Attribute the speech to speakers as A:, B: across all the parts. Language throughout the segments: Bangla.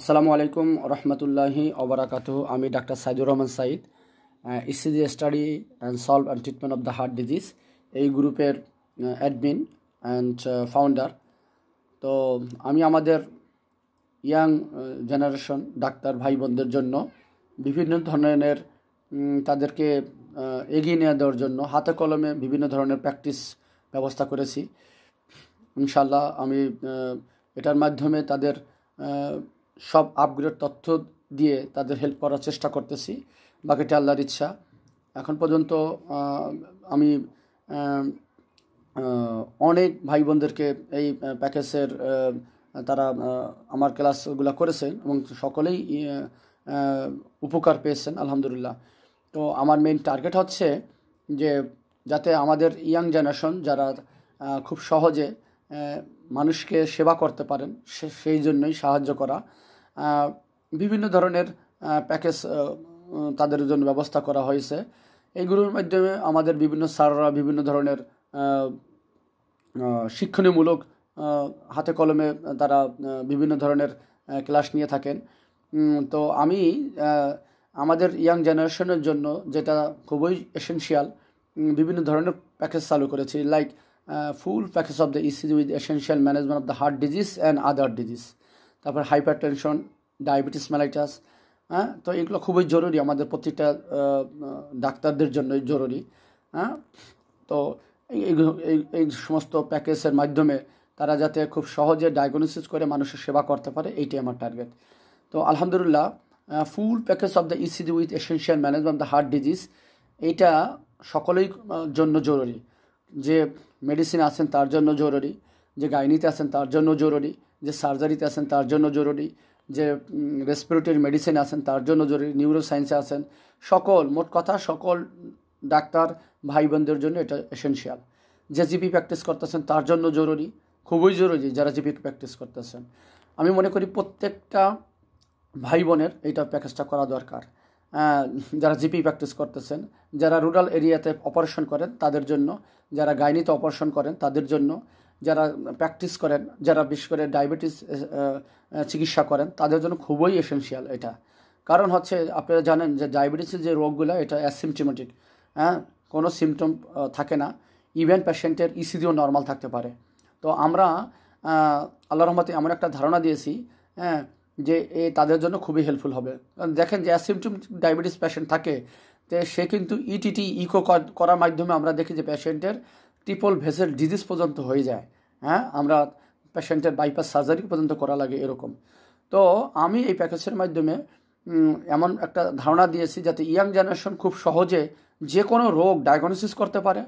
A: আসসালামু আলাইকুম রহমতুল্লাহি অবরাকাতু আমি doctor Saidur Rahman Sayeed ECG study and solve and treatment of the heart disease এই গ্রুপের অ্যাডমিন অ্যান্ড ফাউন্ডার তো আমি আমাদের ইয়াং জেনারেশন ডাক্তার ভাই বোনদের জন্য বিভিন্ন ধরনের তাদেরকে এগিয়ে নিয়ে দেওয়ার জন্য হাতে কলমে বিভিন্ন ধরনের প্র্যাকটিস ব্যবস্থা করেছি ইনশাল্লাহ আমি এটার মাধ্যমে তাদের সব আপগ্রেড তথ্য দিয়ে তাদের হেল্প করার চেষ্টা করতেছি বাকিটা আল্লাহর ইচ্ছা এখন পর্যন্ত আমি অনেক ভাই বোনদেরকে এই প্যাকেজের তারা আমার ক্লাসগুলো করেছেন এবং সকলেই উপকার পেয়েছেন আলহামদুলিল্লাহ তো আমার মেইন টার্গেট হচ্ছে যে যাতে আমাদের ইয়াং জেনারেশন যারা খুব সহজে মানুষকে সেবা করতে পারেন সেই জন্যই সাহায্য করা বিভিন্ন ধরনের প্যাকেজ তাদের জন্য ব্যবস্থা করা হয়েছে এইগুলোর মাধ্যমে আমাদের বিভিন্ন স্যাররা বিভিন্ন ধরনের শিক্ষণীয়মূলক হাতে কলমে তারা বিভিন্ন ধরনের ক্লাস নিয়ে থাকেন তো আমি আমাদের ইয়াং জেনারেশনের জন্য যেটা খুবই এসেন্সিয়াল বিভিন্ন ধরনের প্যাকেজ চালু করেছি like full package of the ECG with essential management of the heart disease and other disease তারপর হাইপার টেনশন ডায়াবেটিস ম্যালাইটাস হ্যাঁ তো এগুলো খুবই জরুরি আমাদের প্রতিটা ডাক্তারদের জন্য জরুরি হ্যাঁ তো এই এই সমস্ত প্যাকেজের মাধ্যমে তারা যাতে খুব সহজে ডায়াগনোসিস করে মানুষের সেবা করতে পারে এইটাই আমার টার্গেট তো আলহামদুলিল্লাহ full package of the ECG with essential management the heart disease এইটা সকলেই জন্য জরুরি যে মেডিসিন আছেন তার জন্য জরুরি যে গাইনিতে আছেন তার জন্য জরুরি যে সার্জারিতে আছেন তার জন্য জরুরি যে রেসপিরেটরি মেডিসিন আসেন তার জন্য জরুরি নিউরো সায়েন্সে আছেন সকল মোট কথা সকল ডাক্তার ভাই বোনদের জন্য এটা এসেনশিয়াল যে জিপি প্র্যাকটিস করতেছেন তার জন্য জরুরি খুবই জরুরি যারা জিপি প্র্যাকটিস করতেছেন আমি মনে করি প্রত্যেকটা ভাই বোনের এইটা প্যাকেজটা করা দরকার যারা জিপি প্র্যাকটিস করতেছেন যারা রুরাল এরিয়াতে অপারেশন করেন তাদের জন্য যারা গাইনিতে অপারেশন করেন তাদের জন্য যারা প্র্যাকটিস করেন যারা বিশেষ করে ডায়াবেটিস চিকিৎসা করেন তাদের জন্য খুবই এসেন্সিয়াল এটা কারণ হচ্ছে আপনারা জানেন যে ডায়াবেটিসের যে রোগগুলো এটা অ্যাসিমটোমেটিক হ্যাঁ কোনো সিমটম থাকে না ইভেন পেশেন্টের ইসিডিও নর্মাল থাকতে পারে তো আমরা আল্লাহ রহমতে এমন একটা ধারণা দিয়েছি হ্যাঁ যে এ তাদের জন্য খুবই হেল্পফুল হবে কারণ দেখেন যে অ্যাসিমটম ডায়াবেটিস পেশেন্ট থাকে তো সে কিন্তু ইটিটি e ইকো e করার মাধ্যমে আমরা দেখি যে পেশেন্টের ট্রিপল ভেসেল ডিজিজ পর্যন্ত হয়ে যায় হ্যাঁ আমরা পেশেন্টের বাইপাস সার্জারি পর্যন্ত করা লাগে এরকম তো আমি এই প্যাকেজের মাধ্যমে এমন একটা ধারণা দিয়েছি যাতে ইয়াং জেনারেশন খুব সহজে যে কোনো রোগ ডায়াগনোসিস করতে পারে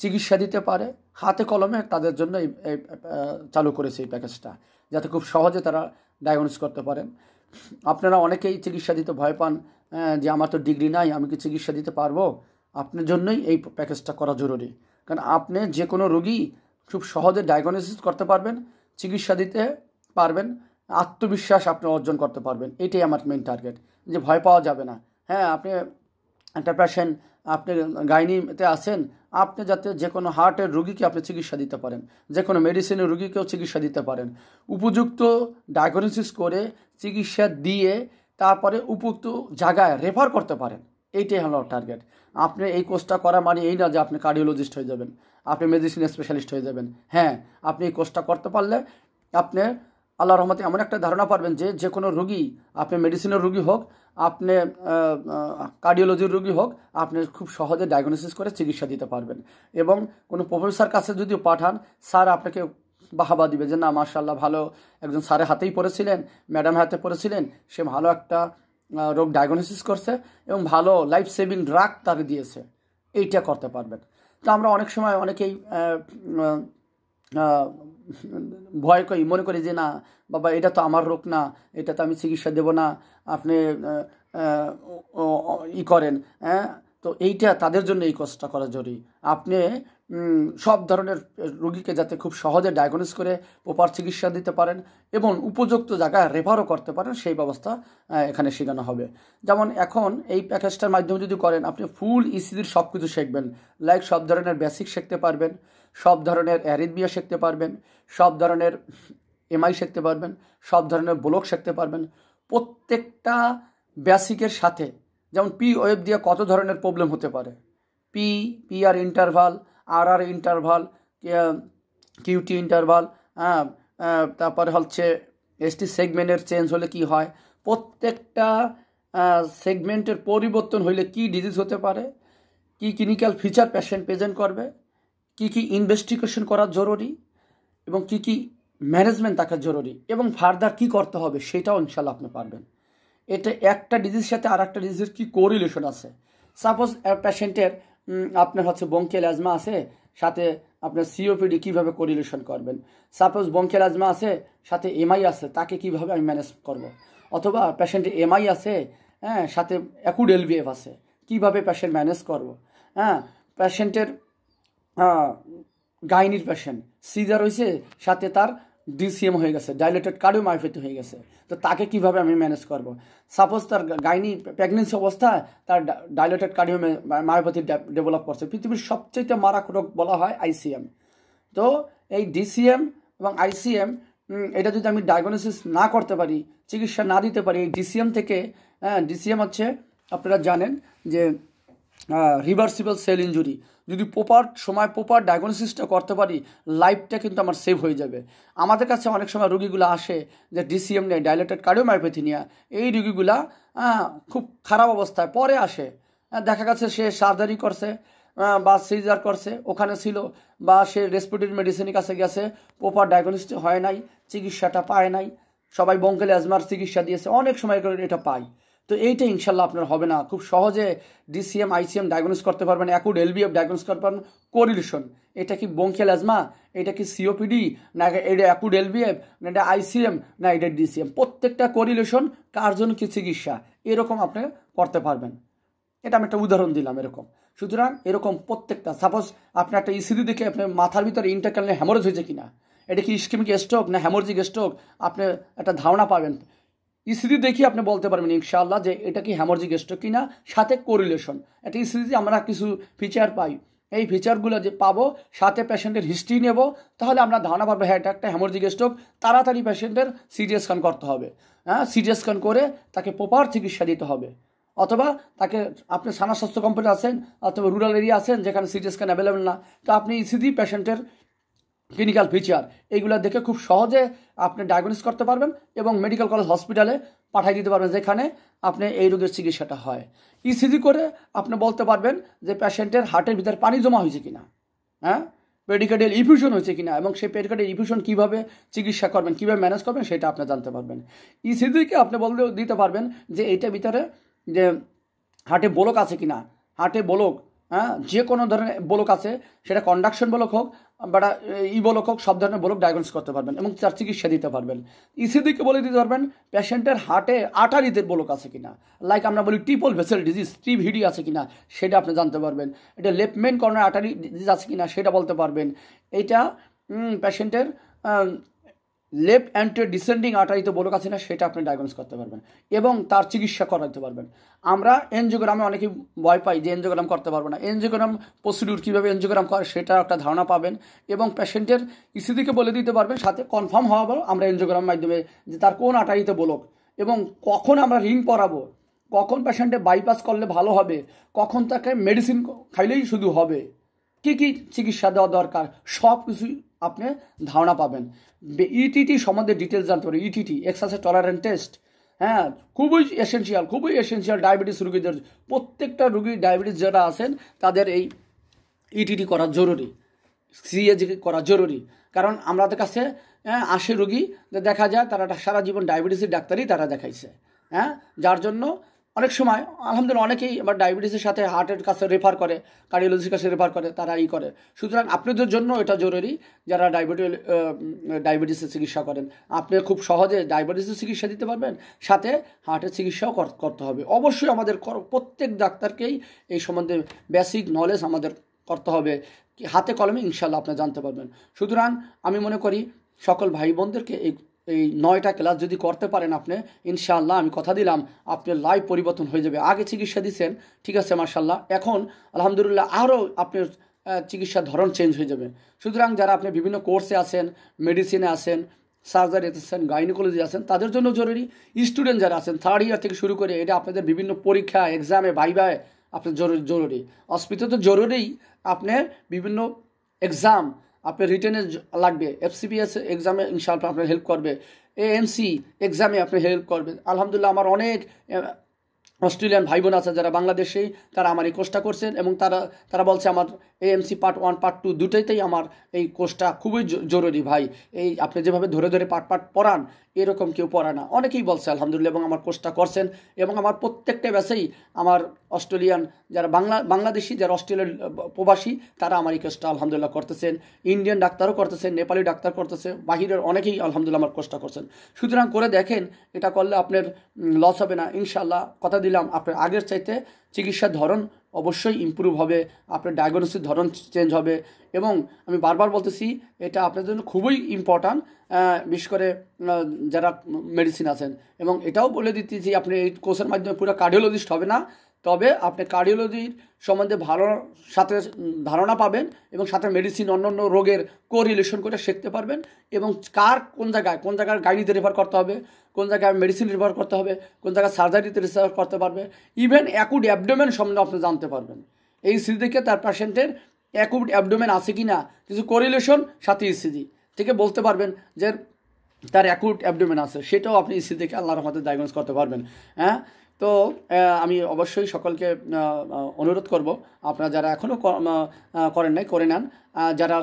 A: চিকিৎসা দিতে পারে হাতে কলমে তাদের জন্য এই চালু করেছে এই প্যাকেজটা যাতে খুব সহজে তারা ডায়াগনোস করতে পারেন আপনারা অনেকেই চিকিৎসা দিতে ভয় পান যে আমার তো ডিগ্রি নাই আমি কি চিকিৎসা দিতে পারবো আপনার জন্যই এই প্যাকেজটা করা জরুরি কারণ আপনি যে কোনো রোগী খুব সহজে ডায়াগনোসিস করতে পারবেন চিকিৎসা দিতে পারবেন আত্মবিশ্বাস আপনি অর্জন করতে পারবেন এটাই আমার মেন টার্গেট যে ভয় পাওয়া যাবে না হ্যাঁ আপনি একটা প্যাশেন্ট আপনি গাইনিতে আছেন আপনি যাতে যে কোনো হার্টের রুগীকে আপনি চিকিৎসা দিতে পারেন যে কোনো মেডিসিনের রুগীকেও চিকিৎসা দিতে পারেন উপযুক্ত ডায়াগনোসিস করে চিকিৎসা দিয়ে তারপরে উপযুক্ত জায়গায় রেফার করতে পারেন এইটাই হলো টার্গেট আপনি এই কোর্সটা করা মানে এই না যে আপনি কার্ডিওলজিস্ট হয়ে যাবেন আপনি মেডিসিন স্পেশালিস্ট হয়ে যাবেন হ্যাঁ আপনি এই কোর্সটা করতে পারলে আপনি আল্লাহ রহমতে এমন একটা ধারণা পারবেন যে যে কোনো রুগী আপনি মেডিসিনের রুগী হোক আপনি কার্ডিওলজির রুগী হোক আপনি খুব সহজে ডায়াগনোসিস করে চিকিৎসা দিতে পারবেন এবং কোনো প্রফেসর কাছে যদি পাঠান স্যার আপনাকে বাহাবা দিবে যে না মার্শাল্লাহ ভালো একজন স্যারের হাতেই পড়েছিলেন ম্যাডাম হাতে পড়েছিলেন সে ভালো একটা রোগ ডায়াগনোসিস করছে এবং ভালো লাইফ সেভিং ড্রাগ তার দিয়েছে এইটা করতে পারবেন তো আমরা অনেক সময় অনেকেই ভয় করি মনে করি যে না বাবা এটা তো আমার রোগ না এটা তো আমি চিকিৎসা দেব না আপনি ই করেন হ্যাঁ তো এইটা তাদের জন্য এই কোর্সটা করা জরুরি আপনি সব ধরনের রোগীকে যাতে খুব সহজে ডায়াগনোস করে প্রপার চিকিৎসা দিতে পারেন এবং উপযুক্ত জায়গায় রেফারও করতে পারেন সেই ব্যবস্থা এখানে শেখানো হবে যেমন এখন এই প্যাকেজটার মাধ্যমে যদি করেন আপনি ফুল ইসিদির e সব কিছু শিখবেন লাইক সব ধরনের বেসিক শিখতে পারবেন সব ধরনের অ্যারিদমিয়া শিখতে পারবেন সব ধরনের এমআই শিখতে পারবেন সব ধরনের ব্লক শিখতে পারবেন প্রত্যেকটা বেসিকের সাথে যেমন পি ওয়েভ দিয়ে কত ধরনের প্রবলেম হতে পারে P P R interval R R interval QT interval হ্যাঁ তারপরে হচ্ছে এসটি সেগমেন্টের চেঞ্জ হলে কি হয় প্রত্যেকটা সেগমেন্টের পরিবর্তন হইলে কি ডিজিজ হতে পারে কি ক্লিনিক্যাল ফিচার পেশেন্ট প্রেজেন্ট করবে কি কি ইনভেস্টিগেশন করা জরুরি এবং কি কি ম্যানেজমেন্ট থাকা জরুরি এবং ফার্দার কি করতে হবে সেটাও ইনশাল্লাহ আপনি পারবেন এটা একটা ডিজিজের সাথে আর একটা ডিজিজের কী কোরিলেশন আছে সাপোজ প্যাশেন্টের আপনার হচ্ছে বঙ্কিয়াল অ্যাজমা আছে সাথে আপনার সিওপিডি কীভাবে কোরিলেশন করবেন সাপোজ বঙ্কিয়াল অ্যাজমা আছে সাথে এমআই আছে তাকে কিভাবে আমি ম্যানেজ করব। অথবা প্যাশেন্টে এমআই আছে হ্যাঁ সাথে অ্যাকুড এলভিএফ আছে কিভাবে প্যাশেন্ট ম্যানেজ করব। হ্যাঁ প্যাশেন্টের গাইনির প্যাশেন্ট সিজার হয়েছে সাথে তার ডিসিএম হয়ে গেছে ডাইলেটেড কার্ডিওমায়োপ্যাথি হয়ে গেছে তো তাকে কিভাবে আমি ম্যানেজ করব সাপোজ তার গাইনি প্রেগনেন্সি অবস্থায় তার ডাইলেটেড কার্ডিও মায়োপ্যাথি ডেভেলপ করছে পৃথিবীর সবচেয়ে মারাক রোগ বলা হয় আইসিএম তো এই ডিসিএম এবং আইসিএম এটা যদি আমি ডায়াগনোসিস না করতে পারি চিকিৎসা না দিতে পারি এই ডিসিএম থেকে হ্যাঁ ডিসিএম হচ্ছে আপনারা জানেন যে রিভার্সিবল সেল ইঞ্জুরি যদি প্রপার সময় প্রপার ডায়াগনোসিসটা করতে পারি লাইফটা কিন্তু আমার সেভ হয়ে যাবে আমাদের কাছে অনেক সময় রুগীগুলো আসে যে ডিসিএম নেই ডাইলেটেড কার্ডিওমায়োপ্যাথি নিয়ে এই রুগীগুলা খুব খারাপ অবস্থায় পরে আসে দেখা গেছে সে সার্জারি করছে বা সিজার করছে ওখানে ছিল বা সে রেসপিটেড মেডিসিনের কাছে গেছে প্রপার ডায়াগনোসিস হয় নাই চিকিৎসাটা পায় নাই সবাই বঙ্কেল অ্যাজমার চিকিৎসা দিয়েছে অনেক সময় করে এটা পায় তো এইটা ইনশাল্লাহ আপনার হবে না খুব সহজে ডিসিএম আইসিএম ডায়াগনোস করতে পারবেন অ্যাকুড এলবিএফ ডায়াগনোস করতে পারবেন কোরিলেশন এটা কি বঙ্কিয়াল অ্যাজমা এটা কি সিওপিডি না এটা অ্যাকুড এলবিএফ না এটা আইসিএম না এটা ডিসিএম প্রত্যেকটা কোরিলেশন কার জন্য কি চিকিৎসা এরকম আপনি করতে পারবেন এটা আমি একটা উদাহরণ দিলাম এরকম সুতরাং এরকম প্রত্যেকটা সাপোজ আপনার একটা ইসিডি e দেখে আপনার মাথার ভিতরে ইন্টারকালে হ্যামোরেজ হয়েছে কিনা এটা কি ইস্কিমিক স্ট্রোক না হ্যামোরজিক স্ট্রোক আপনি একটা ধারণা পাবেন ইসিডি e দেখি আপনি বলতে পারবেন ইনশাআল্লাহ যে এটা কি হ্যামোরজিক স্ট্রোক কিনা সাথে কোরিলেশন একটা ইসিজিতে e আমরা কিছু ফিচার পাই এই ফিচারগুলো যে পাবো সাথে পেশেন্টের হিস্ট্রি নেব তাহলে আমরা ধারণা পাবো হ্যাঁ এটা একটা হ্যামোরজিক স্ট্রোক তাড়াতাড়ি পেশেন্টের সিরিয়াস স্ক্যান করতে হবে হ্যাঁ সিরিয়াস স্ক্যান করে তাকে প্রপার চিকিৎসা দিতে হবে অথবা তাকে আপনি সানা স্বাস্থ্য কোম্পানি আছেন অথবা রুরাল এরিয়া আছেন যেখানে সিটি স্ক্যান অ্যাভেলেবেল না তো আপনি ইসিজি e পেশেন্টের ক্লিনিক্যাল ফিচার এইগুলো দেখে খুব সহজে আপনি ডায়াগনোস করতে পারবেন এবং মেডিকেল কলেজ হসপিটালে পাঠিয়ে দিতে পারবেন যেখানে আপনি এই রোগের চিকিৎসাটা হয় ইসিজি e করে আপনি বলতে পারবেন যে প্যাশেন্টের হার্টের ভিতরে পানি জমা হয়েছে কিনা হ্যাঁ পেডিকার্ডিয়াল ইফিউশন হয়েছে কিনা এবং সেই পেডিকার্ডিয়াল ইফিউশন কীভাবে চিকিৎসা করবেন কীভাবে ম্যানেজ করবেন সেটা আপনি জানতে পারবেন ইসিজিকে e আপনি বলতে দিতে পারবেন যে এইটার ভিতরে যে হার্টে বোলক আছে কিনা হার্টে বোলক হ্যাঁ যে কোনো ধরনের বলক আছে সেটা কন্ডাকশন বলক হোক বা ই বলক হোক সব ধরনের বলক ডায়াগনোস করতে পারবেন এবং তার চিকিৎসা দিতে পারবেন ইসিদিকে বলে দিতে পারবেন পেশেন্টের হার্টে আটারিদের বলক আছে কিনা লাইক আমরা বলি ট্রিপল ভেসেল ডিজিজ টিভিডি আছে কিনা সেটা আপনি জানতে পারবেন এটা লেফট কর্নার আটারি ডিজিজ আছে কিনা সেটা বলতে পারবেন এটা পেশেন্টের লেফট অ্যান্টের ডিসেন্ডিং আর্টারিতে বলো আছে না সেটা আপনি ডায়াগনোস করতে পারবেন এবং তার চিকিৎসা করাতে পারবেন আমরা এনজিওগ্রামে অনেকেই ভয় পাই যে এনজিওগ্রাম করতে পারবো না এনজিওগ্রাম প্রসিডিউর কীভাবে এনজিওগ্রাম করে সেটা একটা ধারণা পাবেন এবং পেশেন্টের ইসিদিকে বলে দিতে পারবেন সাথে কনফার্ম হওয়া বলো আমরা এনজিওগ্রামের মাধ্যমে যে তার কোন আটারিতে বোলক এবং কখন আমরা রিং পরাবো কখন পেশেন্টে বাইপাস করলে ভালো হবে কখন তাকে মেডিসিন খাইলেই শুধু হবে কী কী চিকিৎসা দেওয়া দরকার সব কিছুই আপনি ধারণা পাবেন ইটিটি e সম্বন্ধে ডিটেলস জানতে পারেন ইটিটি এক্সারসাইজ টলারেন্ট টেস্ট হ্যাঁ খুবই এসেন্সিয়াল খুবই এসেন্সিয়াল ডায়াবেটিস রুগীদের প্রত্যেকটা রুগী ডায়াবেটিস যারা আছেন তাদের এই ইটিটি e করা জরুরি সিএজি করা জরুরি কারণ আমাদের কাছে হ্যাঁ, আশি রুগী দেখা যায় তারা সারা জীবন ডায়াবেটিসের ডাক্তারই তারা দেখাইছে হ্যাঁ যার জন্য অনেক সময় আলহামদুলিল্লাহ অনেকেই আবার ডায়াবেটিসের সাথে হার্টের কাছে রেফার করে কার্ডিওলজির কাছে রেফার করে তারা ই করে সুতরাং আপনাদের জন্য এটা জরুরি যারা ডায়াবেটি ডায়াবেটিসের চিকিৎসা করেন আপনি খুব সহজে ডায়াবেটিসের চিকিৎসা দিতে পারবেন সাথে হার্টের চিকিৎসাও করতে হবে অবশ্যই আমাদের প্রত্যেক ডাক্তারকেই এই সম্বন্ধে বেসিক নলেজ আমাদের করতে হবে হাতে কলমে ইনশাল্লাহ আপনি জানতে পারবেন সুতরাং আমি মনে করি সকল ভাই বোনদেরকে এই এই নয়টা ক্লাস যদি করতে পারেন আপনি ইনশাআল্লাহ আমি কথা দিলাম আপনার লাইফ পরিবর্তন হয়ে যাবে আগে চিকিৎসা দিচ্ছেন ঠিক আছে মার্শাল্লাহ এখন আলহামদুলিল্লাহ আরও আপনার চিকিৎসার ধরন চেঞ্জ হয়ে যাবে সুতরাং যারা আপনি বিভিন্ন কোর্সে আছেন মেডিসিনে আছেন সার্জারি আছেন গাইনোকোলজি আছেন তাদের জন্য জরুরি স্টুডেন্ট যারা আছেন থার্ড ইয়ার থেকে শুরু করে এটা আপনাদের বিভিন্ন পরীক্ষা এক্সামে ভাইভায় আপনার জরুরি জরুরি অসুবিধা তো জরুরি আপনার বিভিন্ন এক্সাম আপনার রিটার্নে লাগবে এফসিবিএস এক্সামে ইনশাল্লাহ আপনার হেল্প করবে এএমসি এক্সামে আপনি হেল্প করবে আলহামদুলিল্লাহ আমার অনেক অস্ট্রেলিয়ান ভাই বোন আছেন যারা বাংলাদেশেই তারা আমার এই কোর্সটা করছেন এবং তারা তারা বলছে আমার AMC part one part two দুটোতেই আমার এই কোর্সটা খুবই জরুরি ভাই এই আপনি যেভাবে ধরে ধরে পার্ট পার্ট পড়ান এরকম কেউ পড়ে না অনেকেই বলছে আলহামদুলিল্লাহ এবং আমার কোর্সটা করছেন এবং আমার প্রত্যেকটা ব্যাসেই আমার অস্ট্রেলিয়ান যারা বাংলা বাংলাদেশি যারা অস্ট্রেলিয়ান প্রবাসী তারা আমার এই কোর্সটা আলহামদুলিল্লাহ করতেছেন ইন্ডিয়ান ডাক্তারও করতেছেন নেপালি ডাক্তার করতেছে বাহিরের অনেকেই আলহামদুলিল্লাহ আমার কোর্সটা করছেন সুতরাং করে দেখেন এটা করলে আপনার লস হবে না ইনশাল্লাহ কথা দিলে দিলাম আপনার আগের চাইতে চিকিৎসার ধরন অবশ্যই ইম্প্রুভ হবে আপনার ডায়াগনোসিস ধরন চেঞ্জ হবে এবং আমি বারবার বলতেছি এটা আপনাদের জন্য খুবই ইম্পর্ট্যান্ট বিশেষ করে যারা মেডিসিন আছেন এবং এটাও বলে দিতে যে আপনি এই কোর্সের মাধ্যমে পুরো কার্ডিওলজিস্ট হবে না তবে আপনি কার্ডিওলজির সম্বন্ধে ভালো সাথে ধারণা পাবেন এবং সাথে মেডিসিন অন্য অন্য রোগের কো রিলেশন করে শিখতে পারবেন এবং কার কোন জায়গায় কোন জায়গার গাড়িতে রেফার করতে হবে কোন জায়গায় মেডিসিন রেফার করতে হবে কোন জায়গায় সার্জারিতে রেফার করতে পারবে ইভেন অ্যাকুড অ্যাবডোমেন সম্বন্ধে আপনি জানতে পারবেন এই সিজি দেখে তার পেশেন্টের অ্যাকুড অ্যাবডোমেন আছে কি না কিছু কোরিলেশন সাথে ইসিজি থেকে বলতে পারবেন যে তার অ্যাকুড অ্যাবডোমেন আছে সেটাও আপনি ইসি দেখে আল্লাহর রহমতে ডায়াগনোস করতে পারবেন হ্যাঁ তো আমি অবশ্যই সকলকে অনুরোধ করব আপনারা যারা এখনও করেন নাই করে নেন যারা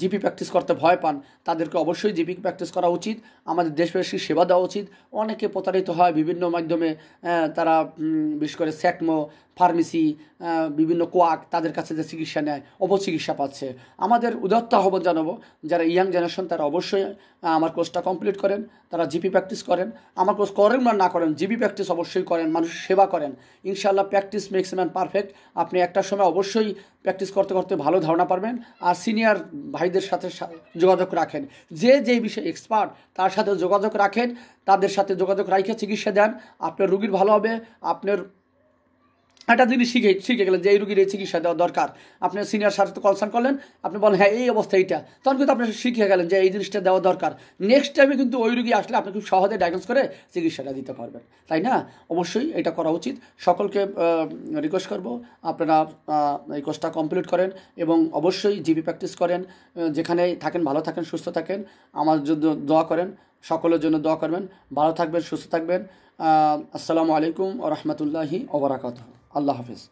A: জিপি প্র্যাকটিস করতে ভয় পান তাদেরকে অবশ্যই জিপি প্র্যাকটিস করা উচিত আমাদের দেশবাসীর সেবা দেওয়া উচিত অনেকে প্রতারিত হয় বিভিন্ন মাধ্যমে তারা বিশেষ করে স্যাটমো ফার্মেসি বিভিন্ন কোয়াক তাদের কাছে যে চিকিৎসা নেয় অপচিকিৎসা পাচ্ছে আমাদের উদত্ত আহ্বান জানাবো যারা ইয়াং জেনারেশন তারা অবশ্যই আমার কোর্সটা কমপ্লিট করেন তারা জিপি প্র্যাকটিস করেন আমার কোর্স করেন বা না করেন জিপি প্র্যাকটিস অবশ্যই করেন মানুষের সেবা করেন ইনশাল্লাহ প্র্যাকটিস মেক্স ম্যান পারফেক্ট আপনি একটা সময় অবশ্যই প্র্যাকটিস করতে করতে ভালো ধারণা পারবেন আর সিনিয়র ভাইদের সাথে যোগাযোগ রাখেন যে যেই বিষয়ে এক্সপার্ট তার সাথে যোগাযোগ রাখেন তাদের সাথে যোগাযোগ রাখে চিকিৎসা দেন আপনার রুগীর ভালো হবে আপনার একটা জিনিস শিখে শিখে গেলেন যে এই রুগীর এই চিকিৎসা দেওয়া দরকার আপনি সিনিয়র সাথে কনসার্ন করলেন আপনি বলেন হ্যাঁ এই অবস্থা এইটা তখন কিন্তু আপনার শিখে গেলেন যে এই জিনিসটা দেওয়া দরকার নেক্সট টাইমে কিন্তু ওই রুগী আসলে আপনি খুব সহজে ডায়াগনোস করে চিকিৎসাটা দিতে পারবেন তাই না অবশ্যই এটা করা উচিত সকলকে রিকোয়েস্ট করব আপনারা এই কোর্সটা কমপ্লিট করেন এবং অবশ্যই জিবি প্র্যাকটিস করেন যেখানে থাকেন ভালো থাকেন সুস্থ থাকেন আমার জন্য দোয়া করেন সকলের জন্য দোয়া করবেন ভালো থাকবেন সুস্থ থাকবেন আসসালামু আলাইকুম ও রহমতুল্লাহি ওবরাকাতহ আল্লাহ হাফিজ